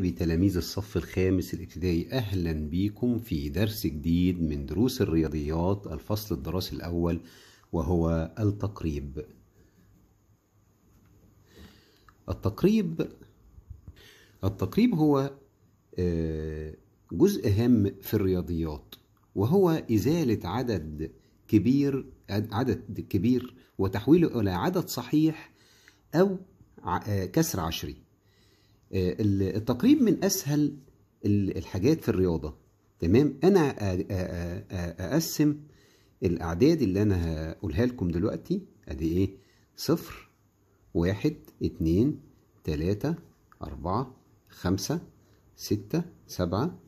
بتلاميذ الصف الخامس الابتدائي أهلا بيكم في درس جديد من دروس الرياضيات الفصل الدراسي الأول وهو التقريب التقريب التقريب هو آه، جزء هام في الرياضيات وهو إزالة عدد كبير عدد كبير وتحويله إلى عدد صحيح أو آه، كسر عشري آه، التقريب من اسهل الحاجات في الرياضه تمام انا اقسم الاعداد اللي انا هقولها لكم دلوقتي ادي ايه صفر واحد اتنين تلاتة اربعة خمسة ستة سبعة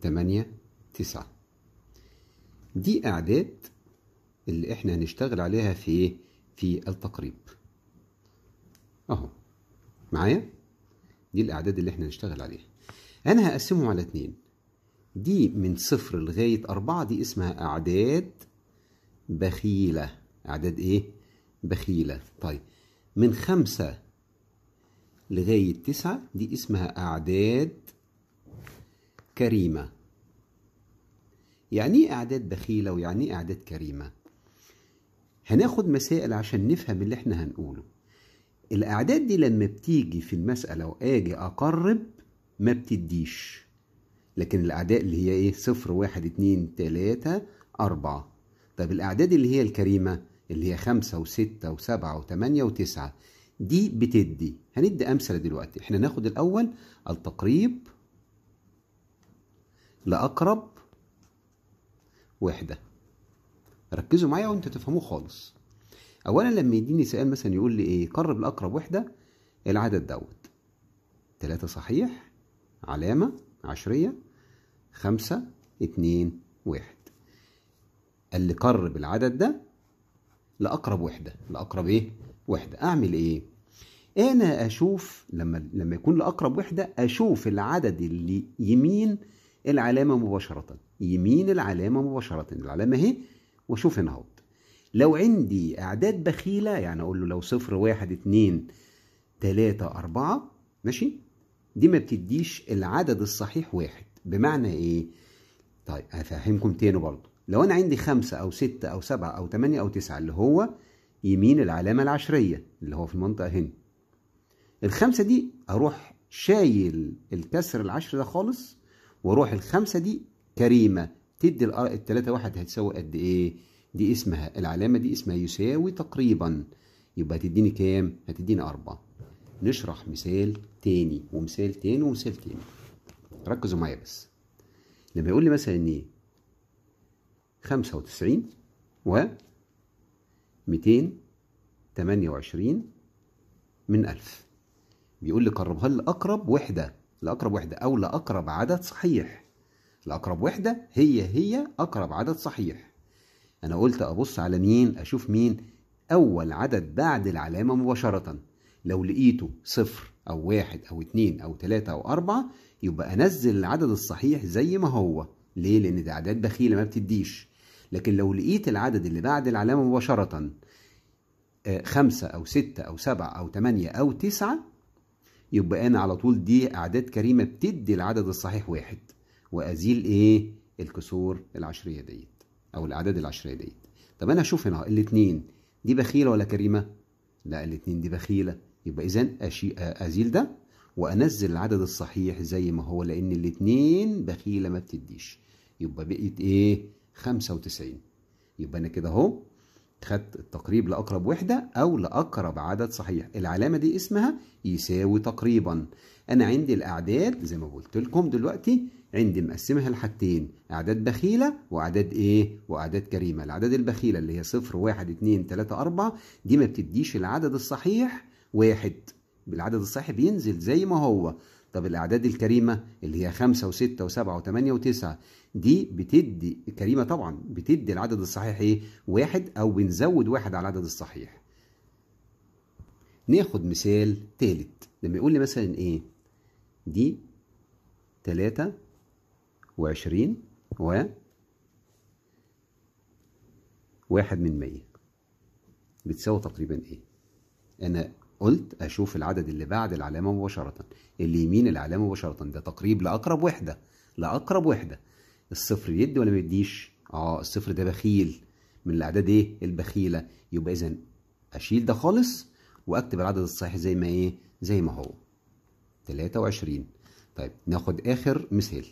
تمانية تسعة دي اعداد اللي احنا هنشتغل عليها في ايه في التقريب اهو معايا دي الأعداد اللي احنا هنشتغل عليها أنا هقسمهم على اتنين دي من صفر لغاية أربعة دي اسمها أعداد بخيلة أعداد إيه؟ بخيلة طيب من خمسة لغاية تسعة دي اسمها أعداد كريمة يعني ايه أعداد بخيلة ويعني ايه أعداد كريمة؟ هناخد مسائل عشان نفهم اللي احنا هنقوله الأعداد دي لما بتيجي في المسألة وآجي أقرب ما بتديش لكن الأعداد اللي هي إيه صفر واحد اتنين تلاتة أربعة طيب الأعداد اللي هي الكريمة اللي هي خمسة وستة وسبعة وتمانية وتسعة دي بتدي هندي أمثلة دلوقتي احنا ناخد الأول التقريب لأقرب وحدة ركزوا معايا وانتوا تفهموه خالص اولا لما يديني سؤال مثلا يقول لي ايه قرب لاقرب وحده العدد دوت ثلاثة صحيح علامة عشرية خمسة اتنين واحد قال لي قرب العدد ده لأقرب وحدة لأقرب إيه؟ وحدة أعمل إيه؟ أنا أشوف لما لما يكون لأقرب وحدة أشوف العدد اللي يمين العلامة مباشرة يمين العلامة مباشرة العلامة أهي وأشوف هنا أهو لو عندي أعداد بخيلة يعني أقول له لو صفر واحد اتنين تلاتة أربعة ماشي دي ما بتديش العدد الصحيح واحد بمعنى إيه؟ طيب هفهمكم تاني برضو لو أنا عندي خمسة أو ستة أو سبعة أو تمانية أو تسعة اللي هو يمين العلامة العشرية اللي هو في المنطقة هنا الخمسة دي أروح شايل الكسر العشر ده خالص واروح الخمسة دي كريمة تدي التلاتة واحد هتساوي قد إيه؟ دي اسمها العلامة دي اسمها يساوي تقريبا يبقى هتديني كام؟ هتديني أربعة نشرح مثال تاني ومثال تاني ومثال تاني ركزوا معايا بس لما يقول لي مثلا إيه؟ خمسة وتسعين و ميتين تمانية وعشرين من ألف بيقول لي قربها لأقرب وحدة لأقرب وحدة أو لأقرب عدد صحيح لأقرب وحدة هي هي أقرب عدد صحيح أنا قلت أبص على مين أشوف مين أول عدد بعد العلامة مباشرة لو لقيته صفر أو واحد أو اتنين أو تلاتة أو أربعة يبقى أنزل العدد الصحيح زي ما هو ليه؟ لأن دي أعداد بخيلة ما بتديش لكن لو لقيت العدد اللي بعد العلامة مباشرة آه، خمسة أو ستة أو سبعة أو تمانية أو تسعة يبقى أنا على طول دي أعداد كريمة بتدي العدد الصحيح واحد وأزيل إيه؟ الكسور العشرية ديت او الاعداد العشريه ديت طب انا اشوف هنا الاثنين دي بخيله ولا كريمه لا الاثنين دي بخيله يبقى اذا ازيل ده وانزل العدد الصحيح زي ما هو لان الاثنين بخيله ما بتديش يبقى بقيت ايه 95 يبقى انا كده اهو خدت التقريب لأقرب وحدة أو لأقرب عدد صحيح العلامة دي اسمها يساوي تقريبا أنا عندي الأعداد زي ما قلت لكم دلوقتي عندي مقسمها لحاجتين أعداد بخيلة وأعداد إيه؟ وأعداد كريمة الأعداد البخيلة اللي هي صفر واحد اتنين تلاتة أربعة دي ما بتديش العدد الصحيح واحد العدد الصحيح بينزل زي ما هو طب الأعداد الكريمة اللي هي خمسة وستة وسبعة و وتسعة دي بتدي كريمة طبعا بتدي العدد الصحيح إيه؟ واحد أو بنزود واحد على العدد الصحيح. ناخد مثال تالت لما يقول لي مثلا إيه؟ دي تلاتة وعشرين و واحد من 100 بتساوي تقريبا إيه؟ أنا قلت اشوف العدد اللي بعد العلامه مباشره اللي يمين العلامه مباشره ده تقريب لاقرب وحده لاقرب وحده الصفر يدي ولا ما يديش اه الصفر ده بخيل من الاعداد ايه البخيله يبقى اذا اشيل ده خالص واكتب العدد الصحيح زي ما ايه زي ما هو 23 طيب ناخد اخر مثال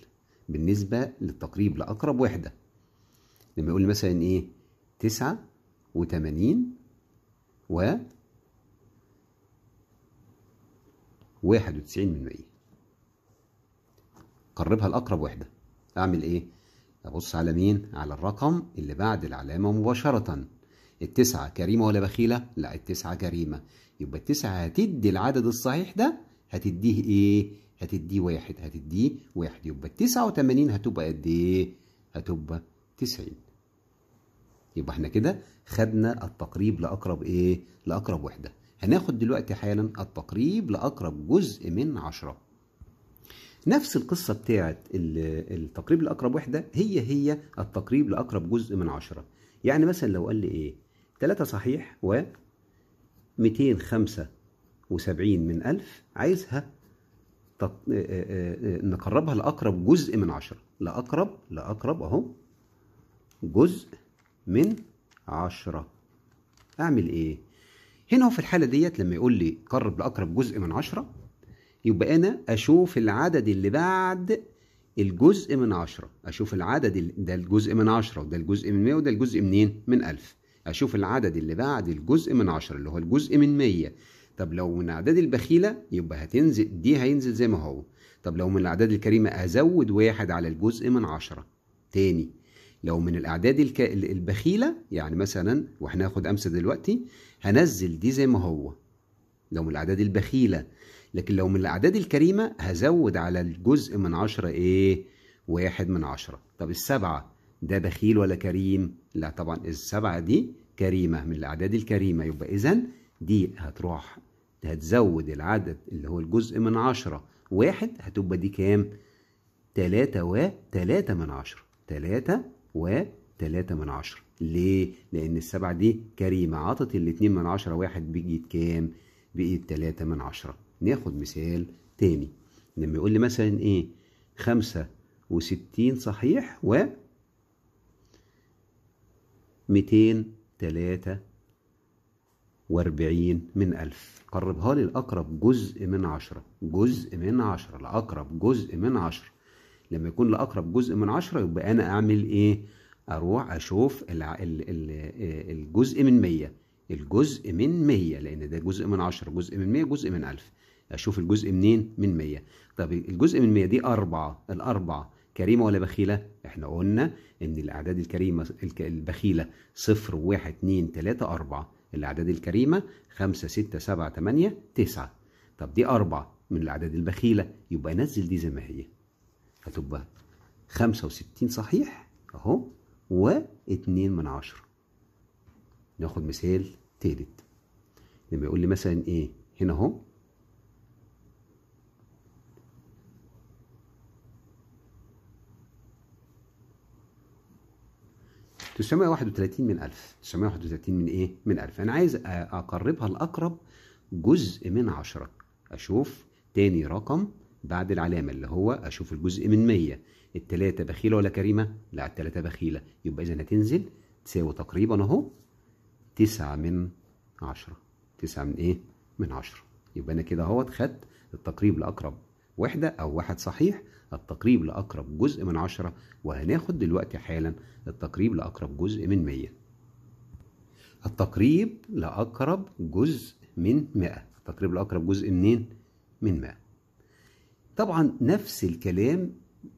بالنسبه للتقريب لاقرب وحده لما يقول مثلا ايه 9 و80 و واحد وتسعين من مائة قربها لأقرب وحدة أعمل إيه؟ أبص على مين؟ على الرقم اللي بعد العلامة مباشرة التسعة كريمة ولا بخيلة؟ لا التسعة كريمة يبقى التسعة هتدي العدد الصحيح ده هتديه إيه؟ هتديه واحد هتديه واحد يبقى التسعة وتمانين هتبقى قد إيه؟ هتبقى تسعين يبقى احنا كده خدنا التقريب لأقرب إيه؟ لأقرب وحدة هناخد دلوقتي حالا التقريب لأقرب جزء من عشرة نفس القصة بتاعت التقريب لأقرب وحدة هي هي التقريب لأقرب جزء من عشرة يعني مثلا لو قال لي إيه 3 صحيح و 275 من 1000 عايزها تق... آه، آه، آه، نقربها لأقرب جزء من عشرة لأقرب لأقرب أهو جزء من عشرة أعمل إيه؟ هنا هو في الحالة ديت لما يقول لي قرب لأقرب جزء من عشرة يبقى أنا أشوف العدد اللي بعد الجزء من عشرة أشوف العدد ده الجزء من عشرة وده الجزء من مية وده الجزء منين من ألف أشوف العدد اللي بعد الجزء من عشرة اللي هو الجزء من مية طب لو من أعداد البخيلة يبقى هتنزل دي هينزل زي ما هو طب لو من الأعداد الكريمة أزود واحد على الجزء من عشرة تاني لو من الاعداد الك... البخيله يعني مثلا وهناخد امس دلوقتي هنزل دي زي ما هو لو من الاعداد البخيله لكن لو من الاعداد الكريمه هزود على الجزء من عشرة ايه واحد من عشرة طب السبعه ده بخيل ولا كريم لا طبعا السبعه دي كريمه من الاعداد الكريمه يبقى اذا دي هتروح هتزود العدد اللي هو الجزء من عشرة واحد هتبقى دي كام تلاتة وتلاتة من عشرة تلاتة و تلاتة من عشرة ليه؟ لأن السبعة دي كريمة عطت الاتنين من عشرة واحد بقيت كام؟ بقيت تلاتة من عشرة ناخد مثال تاني لما يقول لي مثلا ايه خمسة وستين صحيح و ميتين تلاتة واربعين من ألف قربها لي الأقرب جزء من عشرة جزء من عشرة الأقرب جزء من عشرة لما يكون لأقرب جزء من عشرة يبقى أنا أعمل إيه؟ أروح أشوف آه، الجزء من مية الجزء من مية لأن ده جزء من عشرة جزء من مية جزء من ألف أشوف الجزء منين؟ من مية طب الجزء من مية دي أربعة الأربعة كريمة ولا بخيلة؟ احنا قلنا إن الأعداد الكريمة البخيلة صفر واحد اتنين تلاتة أربعة الأعداد الكريمة خمسة ستة سبعة تمانية تسعة طب دي أربعة من الأعداد البخيلة يبقى نزل دي زي ما هي هتبقى خمسة وستين صحيح اهو واتنين من عشرة ناخد مثال تالت لما يقول لي مثلا ايه هنا اهو تسعمائة واحد وتلاتين من ألف تسعمائة واحد وتلاتين من إيه؟ من ألف أنا عايز أقربها لأقرب جزء من عشرة أشوف تاني رقم بعد العلامة اللي هو أشوف الجزء من 100 التلاتة بخيلة ولا كريمة؟ لا التلاتة بخيلة يبقى إذا هتنزل تساوي تقريبا أهو تسعة من عشرة تسعة من إيه؟ من عشرة يبقى أنا كده أهوت خدت التقريب لأقرب وحدة أو واحد صحيح التقريب لأقرب جزء من عشرة وهناخد دلوقتي حالا التقريب لأقرب جزء من مية التقريب لأقرب جزء من 100 التقريب لأقرب جزء منين؟ من 100 طبعا نفس الكلام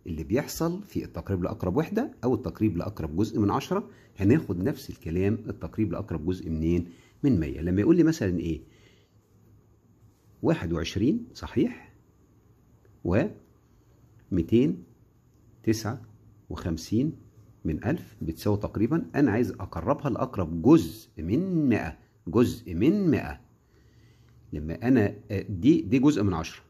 اللي بيحصل في التقريب لأقرب وحدة أو التقريب لأقرب جزء من عشرة هناخد نفس الكلام التقريب لأقرب جزء منين؟ من 100 لما يقول لي مثلا إيه؟ 21 صحيح و 259 من 1000 بتساوي تقريبا أنا عايز أقربها لأقرب جزء من 100 جزء من 100 لما أنا دي دي جزء من 10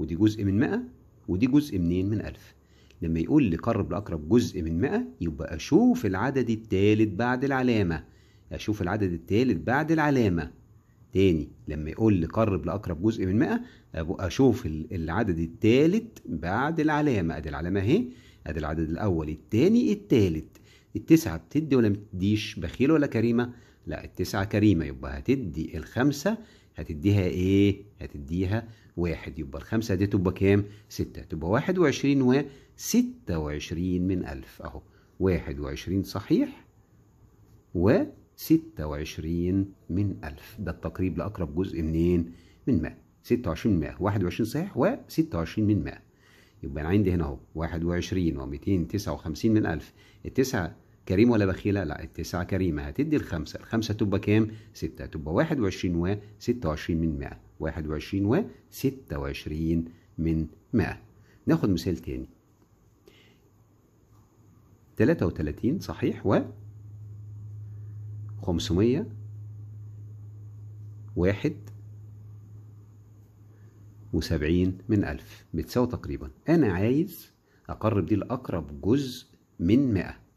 ودي جزء من 100 ودي جزء منين من 1000 لما يقول لي قرب لأقرب جزء من 100 يبقى أشوف العدد الثالث بعد العلامة أشوف العدد الثالث بعد العلامة تاني لما يقول لي قرب لأقرب جزء من 100 أبقى أشوف العدد الثالث بعد العلامة أدي العلامة أهي أدي العدد الأول التاني التالت التسعة بتدي ولا ما بتديش بخيل ولا كريمة؟ لا التسعة كريمة يبقى هتدي الخمسة هتديها ايه هتديها واحد يبقى الخمسة دي تبقى كام ستة تبقى واحد وعشرين وستة وعشرين من ألف أهو واحد وعشرين صحيح وستة وعشرين من ألف ده التقريب لأقرب جزء منين من مائة ستة وعشرين من مائة واحد وعشرين صحيح وستة وعشرين من مائة يبقى أنا عندي هنا أهو واحد وعشرين وميتين تسعة وخمسين من ألف التسعة كريمة ولا بخيلة؟ لا التسعة كريمة هتدي الخمسة الخمسة تبقى كام؟ ستة تبقى واحد وعشرين و ستة وعشرين من مائة واحد وعشرين و ستة وعشرين من مائة ناخد مثال تاني تلاتة وتلاتين صحيح و خمسمية واحد وسبعين من ألف بتساوي تقريبا أنا عايز أقرب دي لأقرب جزء من مائة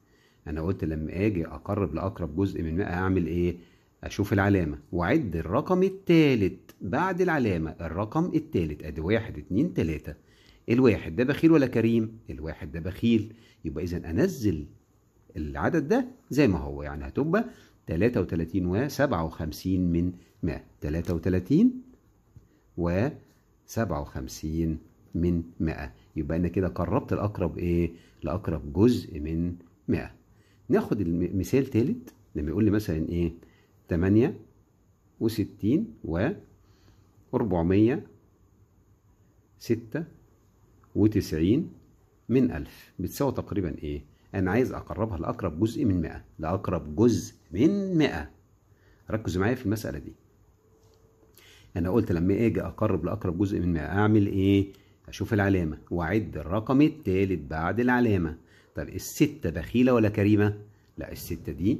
انا قلت لما اجي اقرب لاقرب جزء من 100 اعمل ايه اشوف العلامه واعد الرقم الثالث بعد العلامه الرقم الثالث ادي واحد اتنين تلاته الواحد ده بخيل ولا كريم الواحد ده بخيل يبقى اذا انزل العدد ده زي ما هو يعني هتبقى 33 و 57 من 100 33 و 57 من 100 يبقى انا كده قربت الاقرب ايه لاقرب جزء من 100 ناخد مثال ثالث لما يقول لي مثلا ايه 8 و60 و 400 من 1000 بتساوي تقريبا ايه انا عايز اقربها لاقرب جزء من 100 لاقرب جزء من 100 ركزوا معايا في المساله دي انا قلت لما اجي اقرب لاقرب جزء من 100 اعمل ايه اشوف العلامه واعد الرقم الثالث بعد العلامه طب الستة بخيلة ولا كريمة؟ لا الستة دي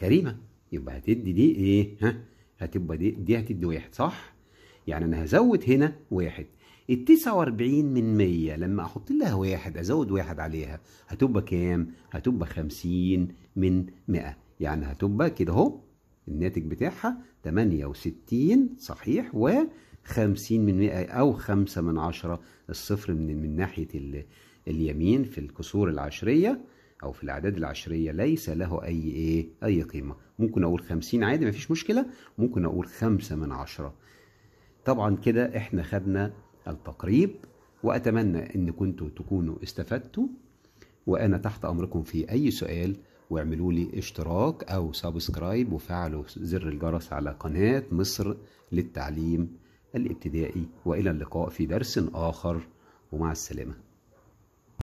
كريمة يبقى هتدي دي ايه؟ ها؟ هتبقى دي دي هتدي واحد صح؟ يعني انا هزود هنا واحد ال 49 من 100 لما احط لها واحد ازود واحد عليها هتبقى كام؟ هتبقى 50 من 100 يعني هتبقى كده اهو الناتج بتاعها 68 صحيح و 50 من 100 او 5 من 10 الصفر من من ناحيه اليمين في الكسور العشرية أو في الأعداد العشرية ليس له أي إيه أي قيمة ممكن أقول 50 عادي مفيش مشكلة ممكن أقول 5 من عشرة طبعا كده إحنا خدنا التقريب وأتمنى إن كنتوا تكونوا استفدتوا وأنا تحت أمركم في أي سؤال واعملوا لي اشتراك أو سبسكرايب وفعلوا زر الجرس على قناة مصر للتعليم الابتدائي وإلى اللقاء في درس آخر ومع السلامة